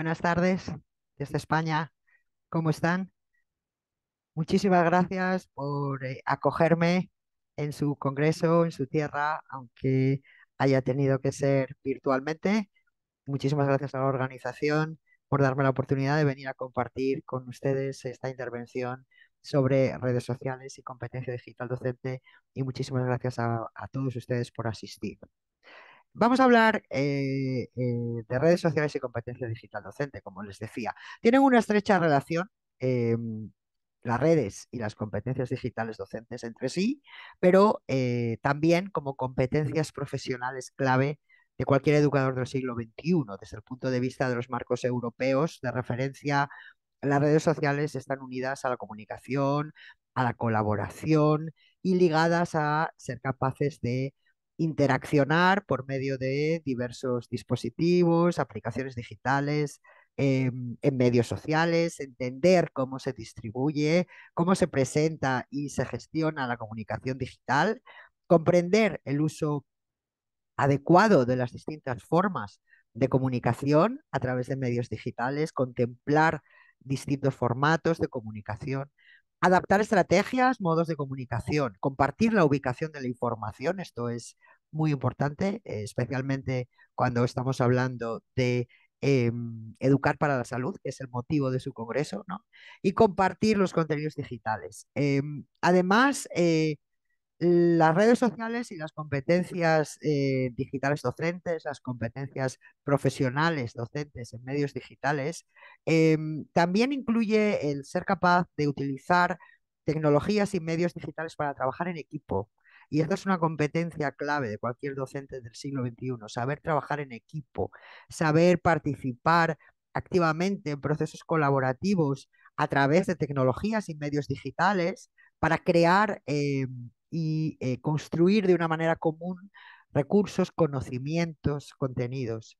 Buenas tardes desde España. ¿Cómo están? Muchísimas gracias por eh, acogerme en su congreso, en su tierra, aunque haya tenido que ser virtualmente. Muchísimas gracias a la organización por darme la oportunidad de venir a compartir con ustedes esta intervención sobre redes sociales y competencia digital docente y muchísimas gracias a, a todos ustedes por asistir. Vamos a hablar eh, eh, de redes sociales y competencia digital docente, como les decía. Tienen una estrecha relación eh, las redes y las competencias digitales docentes entre sí, pero también como competencias profesionales clave de cualquier educador del siglo XXI, desde el punto de vista de los marcos europeos de referencia. Las redes sociales están unidas a la comunicación, a la colaboración y ligadas a ser capaces de interaccionar por medio de diversos dispositivos, aplicaciones digitales, em, en medios sociales, entender cómo se distribuye, cómo se presenta y se gestiona la comunicación digital, comprender el uso adecuado de las distintas formas de comunicación a través de medios digitales, contemplar distintos formatos de comunicación. Adaptar estrategias, modos de comunicación, compartir la ubicación de la información, esto es muy importante, eh, especialmente cuando estamos hablando de em, educar para la salud, que es el motivo de su congreso, ¿no? y compartir los contenidos digitales. Em, además, eh, las redes sociales y las competencias eh, digitales docentes, las competencias profesionales docentes en medios digitales, em, también incluye el ser capaz de utilizar tecnologías y medios digitales para trabajar en equipo. Y esto es una competencia clave de cualquier docente del siglo XXI, saber trabajar en equipo, saber participar activamente en procesos colaborativos a través de tecnologías y medios digitales para crear em, y eh, construir de una manera común recursos, conocimientos, contenidos.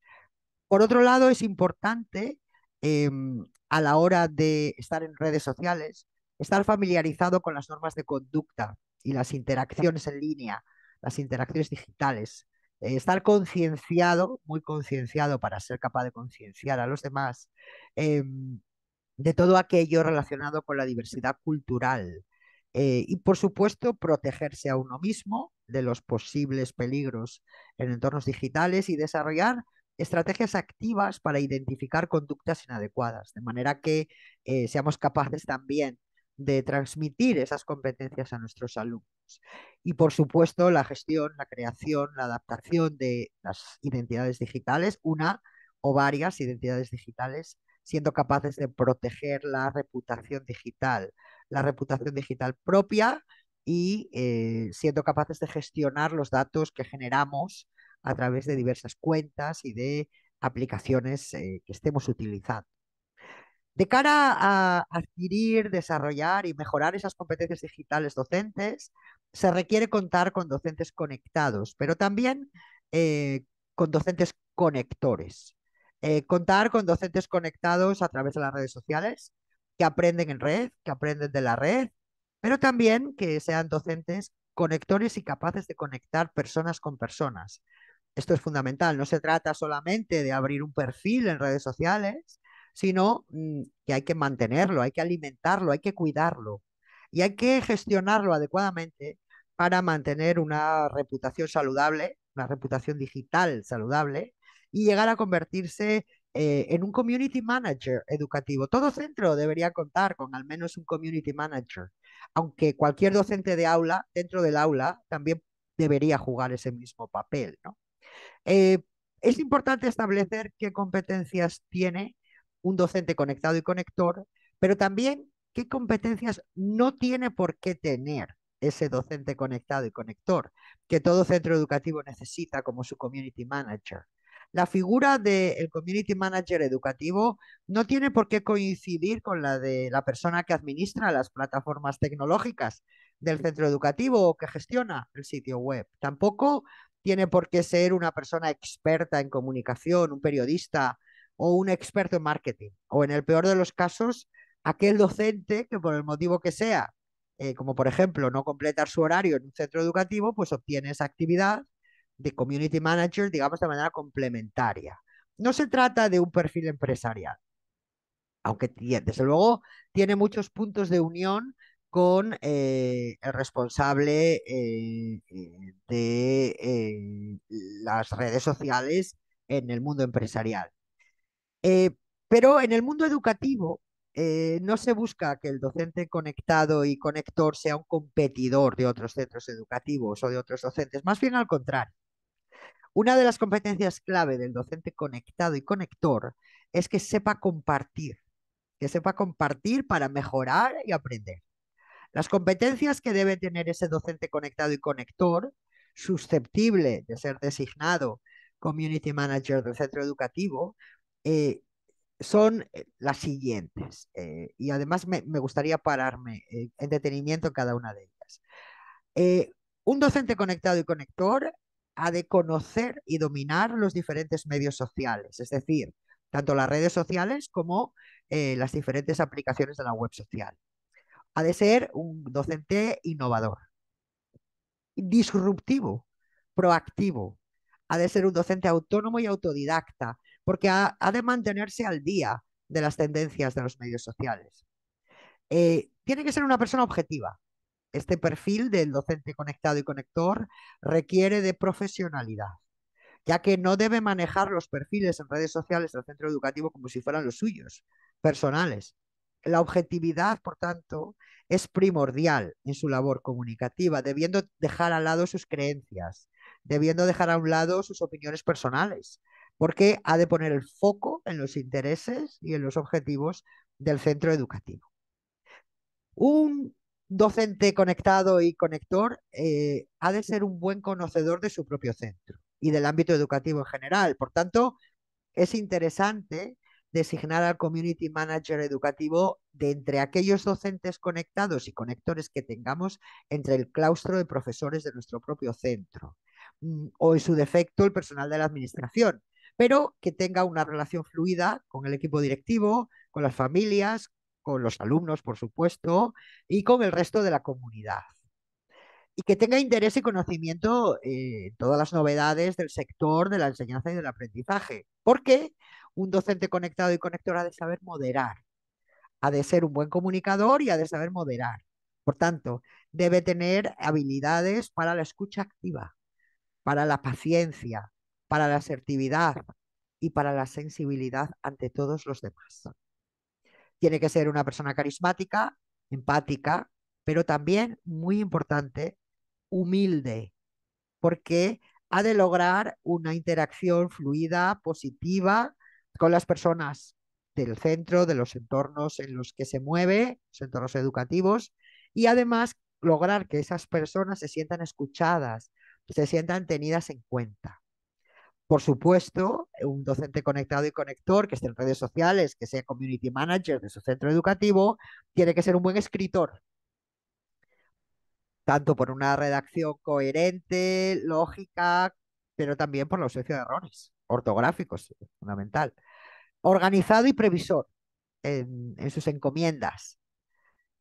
Por otro lado, es importante em, a la hora de estar en redes sociales estar familiarizado con las normas de conducta y las interacciones en línea, las interacciones digitales, eh, estar concienciado, muy concienciado para ser capaz de concienciar a los demás, em, de todo aquello relacionado con la diversidad cultural, eh, y por supuesto, protegerse a uno mismo de los posibles peligros en entornos digitales y desarrollar estrategias activas para identificar conductas inadecuadas, de manera que eh, seamos capaces también de transmitir esas competencias a nuestros alumnos. Y por supuesto, la gestión, la creación, la adaptación de las identidades digitales, una o varias identidades digitales, siendo capaces de proteger la reputación digital, la reputación digital propia y eh, siendo capaces de gestionar los datos que generamos a través de diversas cuentas y de aplicaciones eh, que estemos utilizando. De cara a adquirir, desarrollar y mejorar esas competencias digitales docentes, se requiere contar con docentes conectados, pero también eh, con docentes conectores. contar con docentes conectados a través de las redes sociales, que aprenden en red, que aprenden de la red, pero también que sean docentes conectores y capaces de conectar personas con personas. Esto es fundamental, no se trata solamente de abrir un perfil en redes sociales, sino mm, que hay que mantenerlo, hay que alimentarlo, hay que cuidarlo y hay que gestionarlo adecuadamente para mantener una reputación saludable, una reputación digital saludable y llegar a convertirse eh, en un community manager educativo. Todo centro debería contar con al menos un community manager, aunque cualquier docente de aula, dentro del aula, también debería jugar ese mismo papel. Eh, es importante establecer qué competencias tiene un docente conectado y conector, pero también qué competencias no tiene por qué tener ese docente conectado y conector, que todo centro educativo necesita como su community manager la figura del community manager educativo no tiene por qué coincidir con la de la persona que administra las plataformas tecnológicas del centro educativo o que gestiona el sitio web. Tampoco tiene por qué ser una persona experta en comunicación, un periodista o un experto en marketing. O en el peor de los casos, aquel docente que por el motivo que sea, eh, como por ejemplo no completar su horario en un centro educativo, pues obtiene esa actividad de community manager, digamos, de manera complementaria. No se trata de un perfil empresarial, aunque desde luego tiene muchos puntos de unión con eh, el responsable eh, eh, de las redes sociales en el mundo empresarial. pero en el mundo educativo no se busca que el docente conectado y conector sea un competidor de otros centros educativos o de otros docentes, más bien al contrario. Una de las competencias clave del docente conectado y conector es que sepa compartir, que sepa compartir para mejorar y aprender. Las competencias que debe tener ese docente conectado y conector, susceptible de ser designado community manager del centro educativo, eh, son eh, las siguientes. Eh, y además me, gustaría pararme en detenimiento en cada una de ellas. un docente conectado y conector ha de conocer y dominar los diferentes medios sociales, es decir, tanto las redes sociales como eh, las diferentes aplicaciones de la web social. Ha de ser un docente innovador, disruptivo, proactivo. Ha de ser un docente autónomo y autodidacta, porque ha, de mantenerse al día de las tendencias de los medios sociales. Eh, tiene que ser una persona objetiva, este perfil del docente conectado y conector requiere de profesionalidad, ya que no debe manejar los perfiles en redes sociales del centro educativo como si fueran los suyos, personales. La objetividad, por tanto, es primordial en su labor comunicativa, debiendo dejar al lado sus creencias, debiendo dejar a un lado sus opiniones personales, porque ha de poner el foco en los intereses y en los objetivos del centro educativo. Un docente conectado y conector eh, ha de ser un buen conocedor de su propio centro y del ámbito educativo en general. Por tanto, es interesante designar al community manager educativo de entre aquellos docentes conectados y conectores que tengamos entre el claustro de profesores de nuestro propio centro mm, o en su defecto el personal de la administración, pero que tenga una relación fluida con el equipo directivo, con las familias, con los alumnos, por supuesto, y con el resto de la comunidad. Y que tenga interés y conocimiento eh, en todas las novedades del sector de la enseñanza y del aprendizaje. Porque un docente conectado y conector ha de saber moderar, ha de ser un buen comunicador y ha de saber moderar. Por tanto, debe tener habilidades para la escucha activa, para la paciencia, para la asertividad y para la sensibilidad ante todos los demás tiene que ser una persona carismática, empática, pero también, muy importante, humilde, porque ha de lograr una interacción fluida, positiva con las personas del centro, de los entornos en los que se mueve, los entornos educativos, y además lograr que esas personas se sientan escuchadas, se sientan tenidas en cuenta. Por supuesto, un docente conectado y conector que esté en redes sociales, que sea community manager de su centro educativo, tiene que ser un buen escritor. Tanto por una redacción coherente, lógica, pero también por la ausencia de errores ortográficos, fundamental. Organizado y previsor en, sus encomiendas.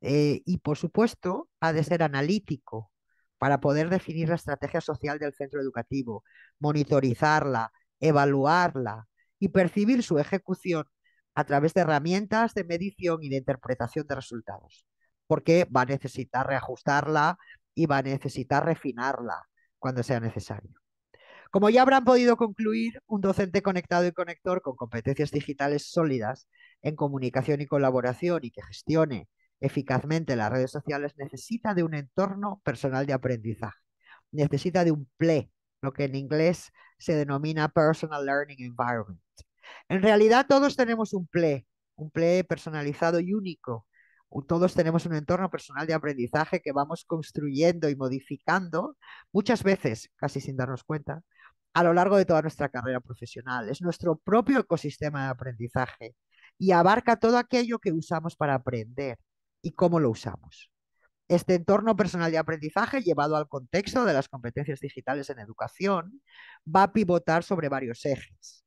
Eh, y por supuesto, ha de ser analítico, para poder definir la estrategia social del centro educativo, monitorizarla, evaluarla y percibir su ejecución a través de herramientas de medición y de interpretación de resultados, porque va a necesitar reajustarla y va a necesitar refinarla cuando sea necesario. Como ya habrán podido concluir, un docente conectado y conector con competencias digitales sólidas en comunicación y colaboración y que gestione eficazmente las redes sociales necesita de un entorno personal de aprendizaje, necesita de un PLE, lo que en inglés se denomina Personal Learning Environment. En realidad todos tenemos un PLE, un PLE personalizado y único. Todos tenemos un entorno personal de aprendizaje que vamos construyendo y modificando muchas veces, casi sin darnos cuenta, a lo largo de toda nuestra carrera profesional. Es nuestro propio ecosistema de aprendizaje y abarca todo aquello que usamos para aprender y cómo lo usamos. Este entorno personal de aprendizaje, llevado al contexto de las competencias digitales en educación, va a pivotar sobre varios ejes.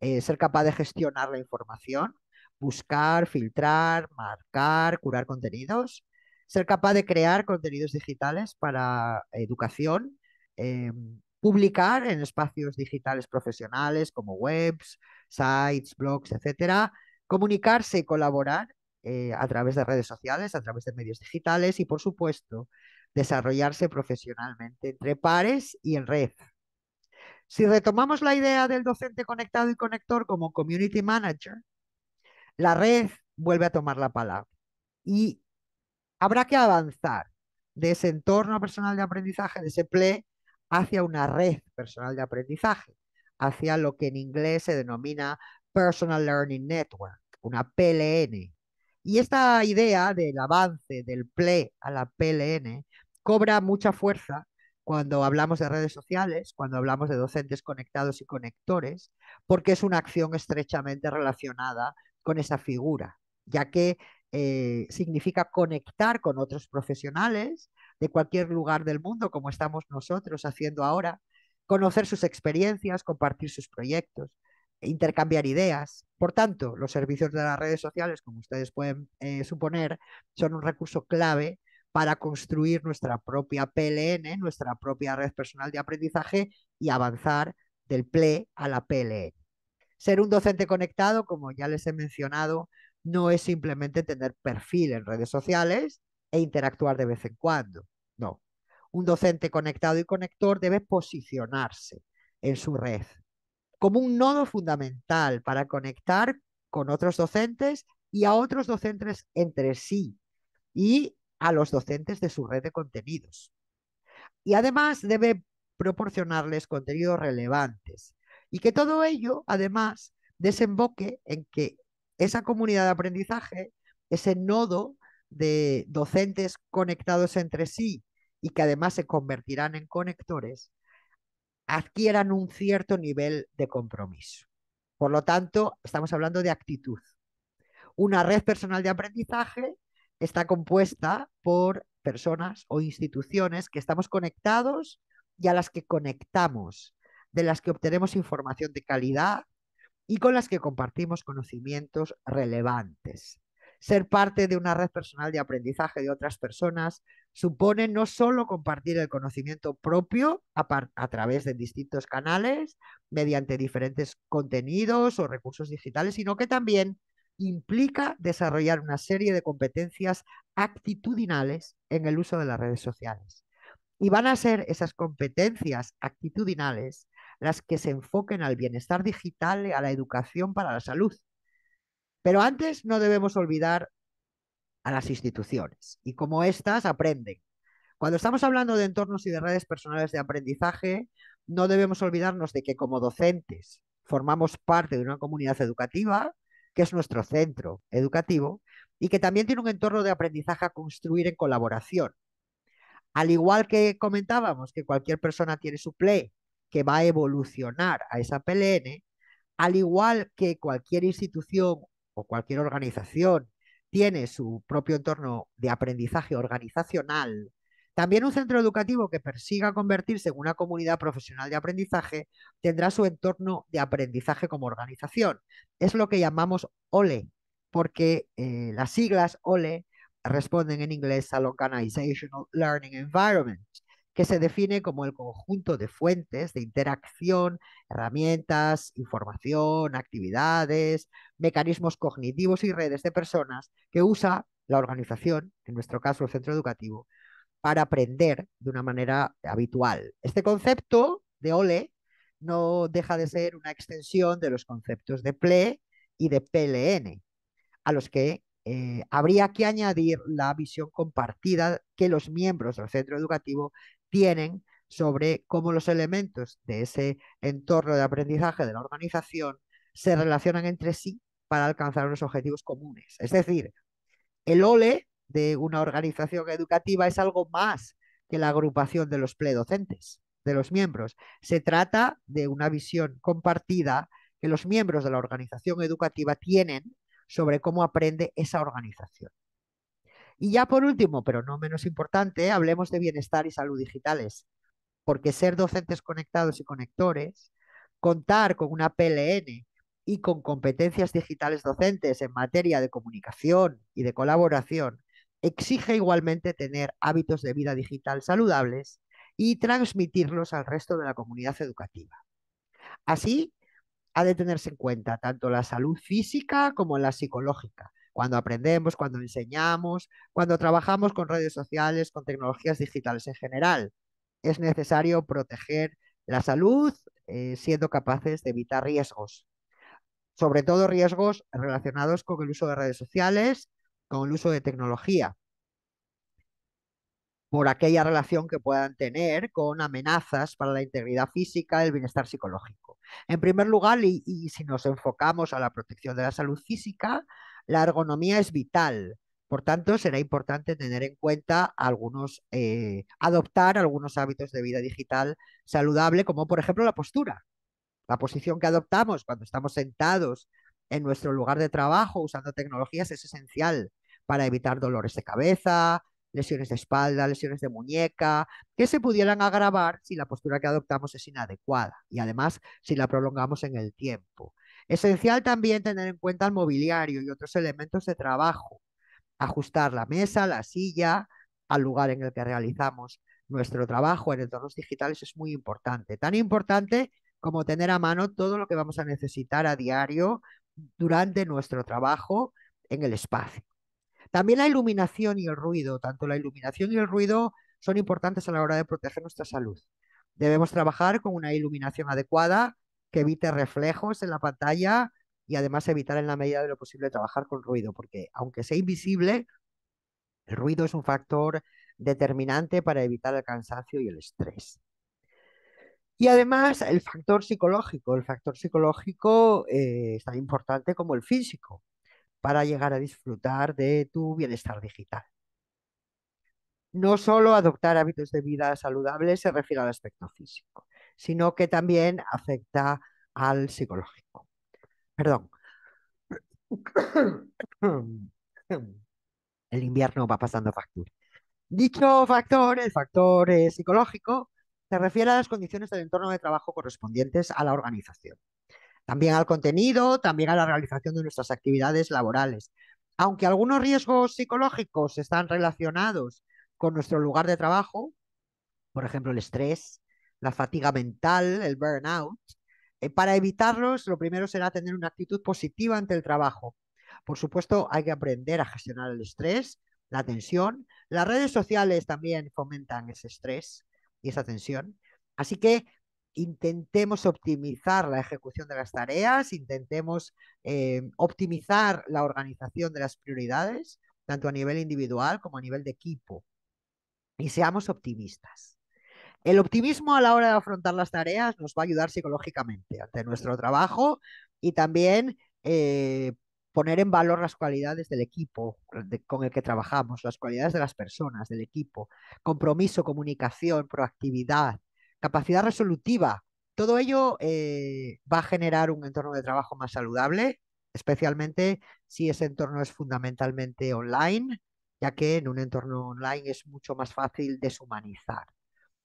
Eh, ser capaz de gestionar la información, buscar, filtrar, marcar, curar contenidos, ser capaz de crear contenidos digitales para educación, em, publicar en espacios digitales profesionales como webs, sites, blogs, etcétera, comunicarse y colaborar eh, a través de redes sociales, a través de medios digitales y, por supuesto, desarrollarse profesionalmente entre pares y en red. Si retomamos la idea del docente conectado y conector como community manager, la red vuelve a tomar la palabra y habrá que avanzar de ese entorno personal de aprendizaje, de ese PLE, hacia una red personal de aprendizaje, hacia lo que en inglés se denomina Personal Learning Network, una PLN, y esta idea del avance del PLE a la PLN cobra mucha fuerza cuando hablamos de redes sociales, cuando hablamos de docentes conectados y conectores, porque es una acción estrechamente relacionada con esa figura, ya que eh, significa conectar con otros profesionales de cualquier lugar del mundo, como estamos nosotros haciendo ahora, conocer sus experiencias, compartir sus proyectos intercambiar ideas. Por tanto, los servicios de las redes sociales, como ustedes pueden eh, suponer, son un recurso clave para construir nuestra propia PLN, nuestra propia red personal de aprendizaje y avanzar del PLE a la PLN. Ser un docente conectado, como ya les he mencionado, no es simplemente tener perfil en redes sociales e interactuar de vez en cuando. No. Un docente conectado y conector debe posicionarse en su red, como un nodo fundamental para conectar con otros docentes y a otros docentes entre sí y a los docentes de su red de contenidos. Y además debe proporcionarles contenidos relevantes y que todo ello además desemboque en que esa comunidad de aprendizaje, ese nodo de docentes conectados entre sí y que además se convertirán en conectores, adquieran un cierto nivel de compromiso. Por lo tanto, estamos hablando de actitud. Una red personal de aprendizaje está compuesta por personas o instituciones que estamos conectados y a las que conectamos, de las que obtenemos información de calidad y con las que compartimos conocimientos relevantes. Ser parte de una red personal de aprendizaje de otras personas supone no solo compartir el conocimiento propio a, a, través de distintos canales, mediante diferentes contenidos o recursos digitales, sino que también implica desarrollar una serie de competencias actitudinales en el uso de las redes sociales. Y van a ser esas competencias actitudinales las que se enfoquen al bienestar digital, a la educación para la salud. Pero antes no debemos olvidar a las instituciones y como éstas aprenden. Cuando estamos hablando de entornos y de redes personales de aprendizaje, no debemos olvidarnos de que como docentes formamos parte de una comunidad educativa, que es nuestro centro educativo, y que también tiene un entorno de aprendizaje a construir en colaboración. Al igual que comentábamos que cualquier persona tiene su PLE, que va a evolucionar a esa PLN, al igual que cualquier institución o cualquier organización tiene su propio entorno de aprendizaje organizacional, también un centro educativo que persiga convertirse en una comunidad profesional de aprendizaje tendrá su entorno de aprendizaje como organización. Es lo que llamamos OLE, porque eh, las siglas OLE responden en inglés al Organizational Learning Environment que se define como el conjunto de fuentes de interacción, herramientas, información, actividades, mecanismos cognitivos y redes de personas que usa la organización, en nuestro caso el centro educativo, para aprender de una manera habitual. Este concepto de OLE no deja de ser una extensión de los conceptos de PLE y de PLN, a los que eh, habría que añadir la visión compartida que los miembros del centro educativo tienen sobre cómo los elementos de ese entorno de aprendizaje de la organización se relacionan entre sí para alcanzar unos objetivos comunes. Es decir, el OLE de una organización educativa es algo más que la agrupación de los pledocentes, de los miembros. Se trata de una visión compartida que los miembros de la organización educativa tienen sobre cómo aprende esa organización. Y ya por último, pero no menos importante, hablemos de bienestar y salud digitales, porque ser docentes conectados y conectores, contar con una PLN y con competencias digitales docentes en materia de comunicación y de colaboración, exige igualmente tener hábitos de vida digital saludables y transmitirlos al resto de la comunidad educativa. Así, ha de tenerse en cuenta tanto la salud física como la psicológica, cuando aprendemos, cuando enseñamos, cuando trabajamos con redes sociales, con tecnologías digitales en general. Es necesario proteger la salud eh, siendo capaces de evitar riesgos, sobre todo riesgos relacionados con el uso de redes sociales, con el uso de tecnología, por aquella relación que puedan tener con amenazas para la integridad física, el bienestar psicológico. En primer lugar, y si nos enfocamos a la protección de la salud física, la ergonomía es vital. Por tanto, será importante tener en cuenta algunos, eh, adoptar algunos hábitos de vida digital saludable, como por ejemplo la postura. La posición que adoptamos cuando estamos sentados en nuestro lugar de trabajo usando tecnologías es esencial para evitar dolores de cabeza, lesiones de espalda, lesiones de muñeca, que se pudieran agravar si la postura que adoptamos es inadecuada y además si la prolongamos en el tiempo. Esencial también tener en cuenta el mobiliario y otros elementos de trabajo, ajustar la mesa, la silla al lugar en el que realizamos nuestro trabajo en entornos digitales es muy importante, tan importante como tener a mano todo lo que vamos a necesitar a diario durante nuestro trabajo en el espacio. También la iluminación y el ruido, tanto la iluminación y el ruido son importantes a la hora de proteger nuestra salud. Debemos trabajar con una iluminación adecuada que evite reflejos en la pantalla y además evitar en la medida de lo posible trabajar con ruido, porque aunque sea invisible, el ruido es un factor determinante para evitar el cansancio y el estrés. Y además el factor psicológico, el factor psicológico eh, es tan importante como el físico para llegar a disfrutar de tu bienestar digital. No solo adoptar hábitos de vida saludables se refiere al aspecto físico sino que también afecta al psicológico. Perdón. El invierno va pasando factura. Dicho factor, el factor eh, psicológico, se refiere a las condiciones del entorno de trabajo correspondientes a la organización. También al contenido, también a la realización de nuestras actividades laborales. Aunque algunos riesgos psicológicos están relacionados con nuestro lugar de trabajo, por ejemplo, el estrés, la fatiga mental, el burnout. Eh, para evitarlos, lo primero será tener una actitud positiva ante el trabajo. Por supuesto, hay que aprender a gestionar el estrés, la tensión. Las redes sociales también fomentan ese estrés y esa tensión. Así que intentemos optimizar la ejecución de las tareas, intentemos eh, optimizar la organización de las prioridades, tanto a nivel individual como a nivel de equipo. Y seamos optimistas. El optimismo a la hora de afrontar las tareas nos va a ayudar psicológicamente ante nuestro trabajo y también eh, poner en valor las cualidades del equipo con el que trabajamos, las cualidades de las personas, del equipo, compromiso, comunicación, proactividad, capacidad resolutiva. Todo ello eh, va a generar un entorno de trabajo más saludable, especialmente si ese entorno es fundamentalmente online, ya que en un entorno online es mucho más fácil deshumanizar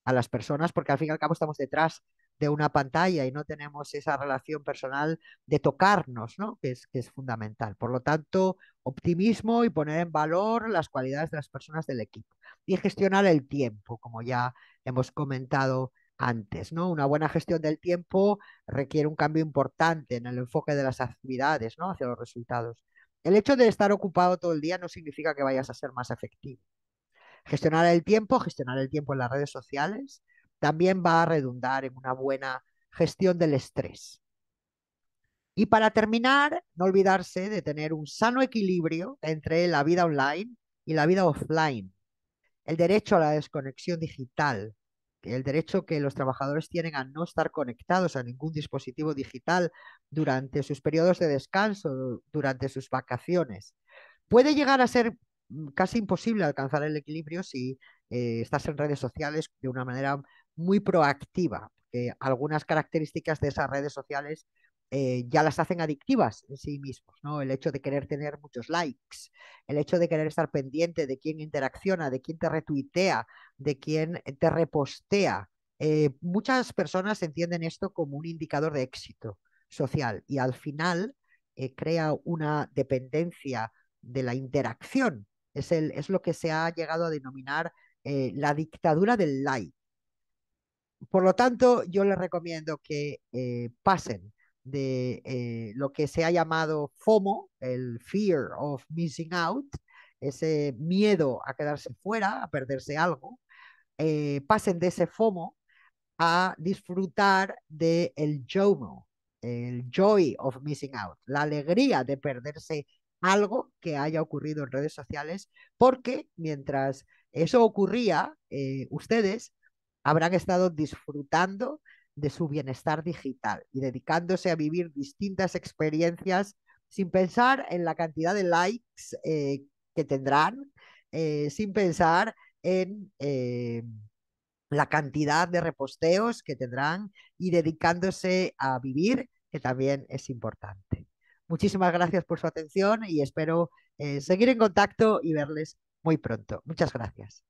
a las personas, porque al fin y al cabo estamos detrás de una pantalla y no tenemos esa relación personal de tocarnos, ¿no? Que es, fundamental. Por lo tanto, optimismo y poner en valor las cualidades de las personas del equipo. Y gestionar el tiempo, como ya hemos comentado antes, ¿no? Una buena gestión del tiempo requiere un cambio importante en el enfoque de las actividades, ¿no? Hacia los resultados. El hecho de estar ocupado todo el día no significa que vayas a ser más efectivo. Gestionar el tiempo, gestionar el tiempo en las redes sociales, también va a redundar en una buena gestión del estrés. Y para terminar, no olvidarse de tener un sano equilibrio entre la vida online y la vida offline. El derecho a la desconexión digital, el derecho que los trabajadores tienen a no estar conectados a ningún dispositivo digital durante sus periodos de descanso, durante sus vacaciones. Puede llegar a ser casi imposible alcanzar el equilibrio si eh, estás en redes sociales de una manera muy proactiva. porque algunas características de esas redes sociales eh, ya las hacen adictivas en sí mismos, ¿no? El hecho de querer tener muchos likes, el hecho de querer estar pendiente de quién interacciona, de quién te retuitea, de quién te repostea. Eh, muchas personas entienden esto como un indicador de éxito social y al final crea una dependencia de la interacción es, lo que se ha llegado a denominar eh, la dictadura del like. Por lo tanto, yo les recomiendo que eh, pasen de eh, lo que se ha llamado FOMO, el Fear of Missing Out, ese miedo a quedarse fuera, a perderse algo, pasen de ese FOMO a disfrutar de el JOMO, el Joy of Missing Out, la alegría de perderse algo que haya ocurrido en redes sociales, porque mientras eso ocurría, eh, ustedes habrán estado disfrutando de su bienestar digital y dedicándose a vivir distintas experiencias sin pensar en la cantidad de likes eh, que tendrán, eh, sin pensar en la cantidad de reposteos que tendrán y dedicándose a vivir, que también es importante. Muchísimas gracias por su atención y espero eh, seguir en contacto y verles muy pronto. Muchas gracias.